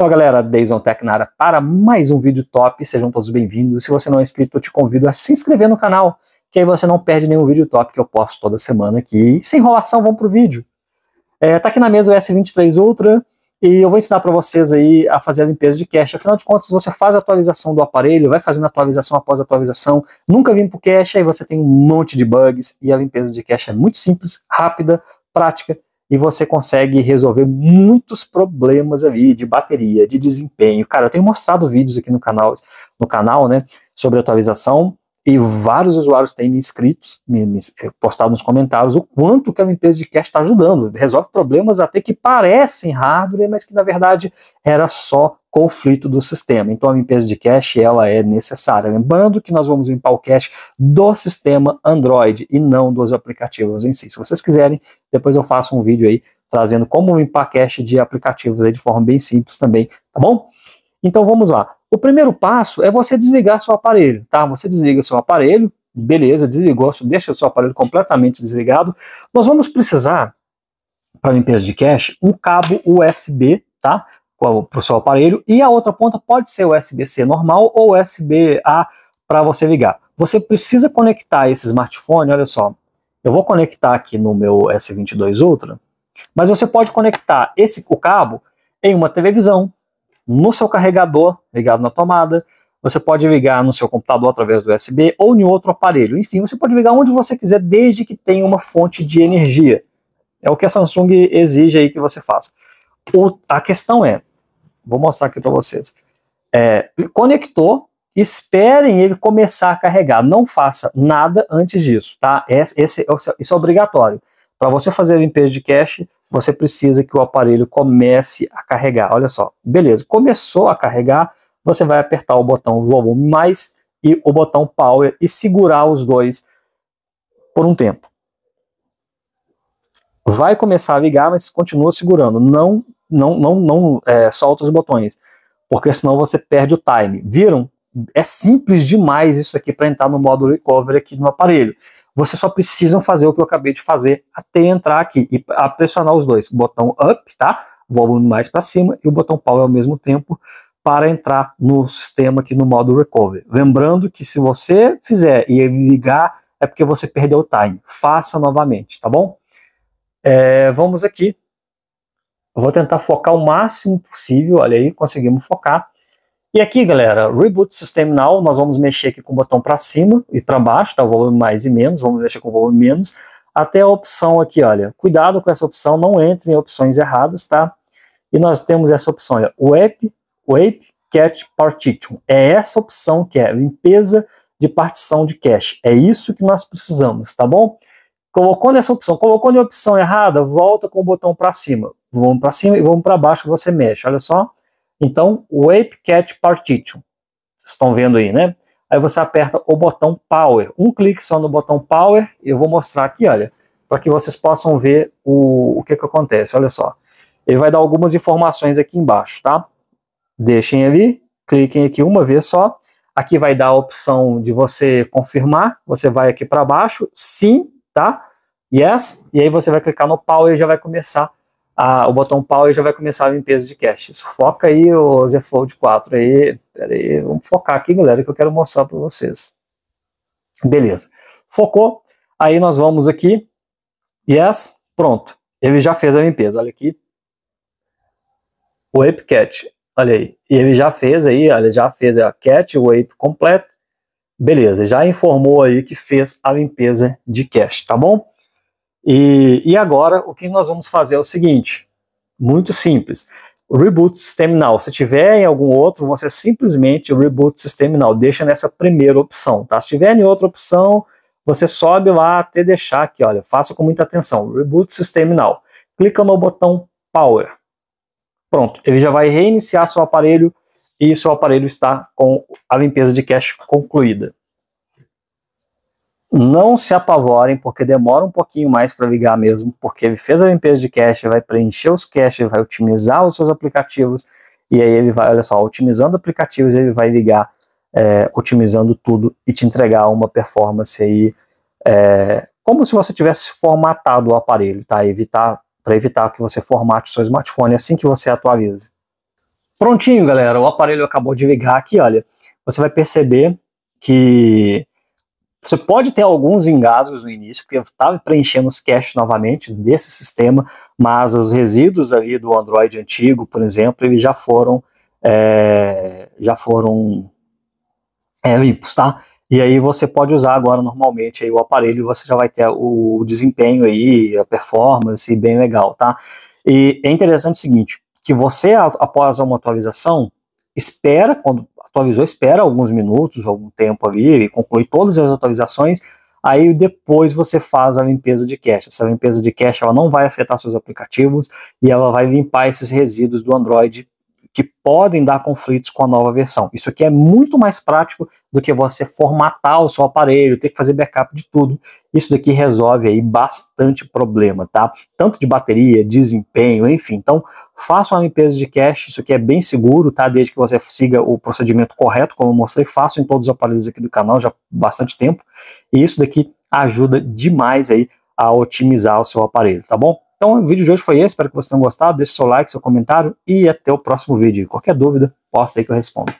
Olá, então, galera, na área para mais um vídeo top. Sejam todos bem-vindos. Se você não é inscrito, eu te convido a se inscrever no canal, que aí você não perde nenhum vídeo top que eu posto toda semana aqui. E, sem enrolação, vamos pro vídeo. É, tá aqui na mesa o S23 Ultra e eu vou ensinar para vocês aí a fazer a limpeza de cache. Afinal de contas, você faz a atualização do aparelho, vai fazendo atualização após atualização, nunca vim pro cache, aí você tem um monte de bugs e a limpeza de cache é muito simples, rápida, prática e você consegue resolver muitos problemas ali de bateria, de desempenho. Cara, eu tenho mostrado vídeos aqui no canal, no canal, né, sobre atualização e vários usuários têm me inscritos, me, me postado nos comentários o quanto que a limpeza de cache está ajudando. Resolve problemas até que parecem hardware, mas que na verdade era só conflito do sistema. Então a limpeza de cache ela é necessária. Lembrando que nós vamos limpar o cache do sistema Android e não dos aplicativos em si. Se vocês quiserem, depois eu faço um vídeo aí trazendo como limpar cache de aplicativos aí de forma bem simples também, tá bom? Então vamos lá. O primeiro passo é você desligar seu aparelho, tá? Você desliga seu aparelho, beleza, desligou, deixa seu aparelho completamente desligado. Nós vamos precisar para limpeza de cache um cabo USB, tá? para o seu aparelho, e a outra ponta pode ser USB-C normal ou USB-A para você ligar. Você precisa conectar esse smartphone, olha só, eu vou conectar aqui no meu S22 Ultra, mas você pode conectar esse o cabo em uma televisão, no seu carregador ligado na tomada, você pode ligar no seu computador através do USB ou em outro aparelho. Enfim, você pode ligar onde você quiser, desde que tenha uma fonte de energia. É o que a Samsung exige aí que você faça. O, a questão é, Vou mostrar aqui para vocês. É, conectou, esperem ele começar a carregar. Não faça nada antes disso, tá? Esse, esse isso é obrigatório. Para você fazer a limpeza de cache, você precisa que o aparelho comece a carregar. Olha só, beleza, começou a carregar, você vai apertar o botão volume mais e o botão power e segurar os dois por um tempo. Vai começar a ligar, mas continua segurando. Não não, não, não é, solta os botões, porque senão você perde o time. Viram? É simples demais isso aqui para entrar no modo recovery aqui no aparelho. Vocês só precisam fazer o que eu acabei de fazer até entrar aqui e pressionar os dois. Botão up, tá? Volume mais para cima e o botão power ao mesmo tempo para entrar no sistema aqui no modo recovery. Lembrando que se você fizer e ele ligar, é porque você perdeu o time. Faça novamente, tá bom? É, vamos aqui eu vou tentar focar o máximo possível, olha aí, conseguimos focar. E aqui, galera, Reboot System Now, nós vamos mexer aqui com o botão para cima e para baixo, tá? O volume mais e menos, vamos mexer com o volume menos, até a opção aqui, olha. Cuidado com essa opção, não entre em opções erradas, tá? E nós temos essa opção, olha, wipe, wipe, Cache Partition. É essa opção que é limpeza de partição de cache. É isso que nós precisamos, tá bom? Colocou nessa opção, colocou em opção errada, volta com o botão para cima. Vamos para cima e vamos para baixo, você mexe, olha só. Então, Wave Cat Partition. Vocês estão vendo aí, né? Aí você aperta o botão Power. Um clique só no botão Power, e eu vou mostrar aqui, olha, para que vocês possam ver o, o que, que acontece, olha só. Ele vai dar algumas informações aqui embaixo, tá? Deixem ali, cliquem aqui uma vez só. Aqui vai dar a opção de você confirmar, você vai aqui para baixo, sim, tá? Yes, e aí você vai clicar no Power e já vai começar a, o botão power já vai começar a limpeza de caches. Foca aí o Z Fold 4 aí. Pera aí, vamos focar aqui, galera, que eu quero mostrar para vocês. Beleza. Focou. Aí nós vamos aqui. Yes. Pronto. Ele já fez a limpeza. Olha aqui. O Ape Cat. Olha aí. E ele já fez aí, olha, já fez a cat, o completo. Beleza, já informou aí que fez a limpeza de cache, tá bom? E, e agora o que nós vamos fazer é o seguinte, muito simples. Reboot System Now. Se tiver em algum outro, você simplesmente Reboot System Now. Deixa nessa primeira opção, tá? Se tiver em outra opção, você sobe lá até deixar aqui, olha, faça com muita atenção. Reboot System Now. Clica no botão Power. Pronto, ele já vai reiniciar seu aparelho e seu aparelho está com a limpeza de cache concluída. Não se apavorem, porque demora um pouquinho mais para ligar mesmo, porque ele fez a limpeza de cache, vai preencher os caches, vai otimizar os seus aplicativos, e aí ele vai, olha só, otimizando aplicativos, ele vai ligar, é, otimizando tudo e te entregar uma performance aí, é, como se você tivesse formatado o aparelho, tá? Evitar, para evitar que você formate o seu smartphone assim que você atualize. Prontinho, galera, o aparelho acabou de ligar aqui, olha. Você vai perceber que você pode ter alguns engasgos no início, porque eu estava preenchendo os caches novamente desse sistema, mas os resíduos ali do Android antigo, por exemplo, eles já foram é, já foram é, limpos, tá? E aí você pode usar agora normalmente aí o aparelho, você já vai ter o desempenho aí, a performance bem legal, tá? E é interessante o seguinte, que você após uma atualização espera quando atualizou, espera alguns minutos, algum tempo ali, e conclui todas as atualizações, aí depois você faz a limpeza de cache. Essa limpeza de cache ela não vai afetar seus aplicativos e ela vai limpar esses resíduos do Android que podem dar conflitos com a nova versão. Isso aqui é muito mais prático do que você formatar o seu aparelho, ter que fazer backup de tudo. Isso daqui resolve aí bastante problema, tá? Tanto de bateria, desempenho, enfim. Então, faça uma limpeza de cache, isso aqui é bem seguro, tá? Desde que você siga o procedimento correto, como eu mostrei, faço em todos os aparelhos aqui do canal já há bastante tempo. E isso daqui ajuda demais aí a otimizar o seu aparelho, tá bom? Então o vídeo de hoje foi esse, espero que vocês tenham gostado, deixe seu like, seu comentário e até o próximo vídeo. Qualquer dúvida, posta aí que eu respondo.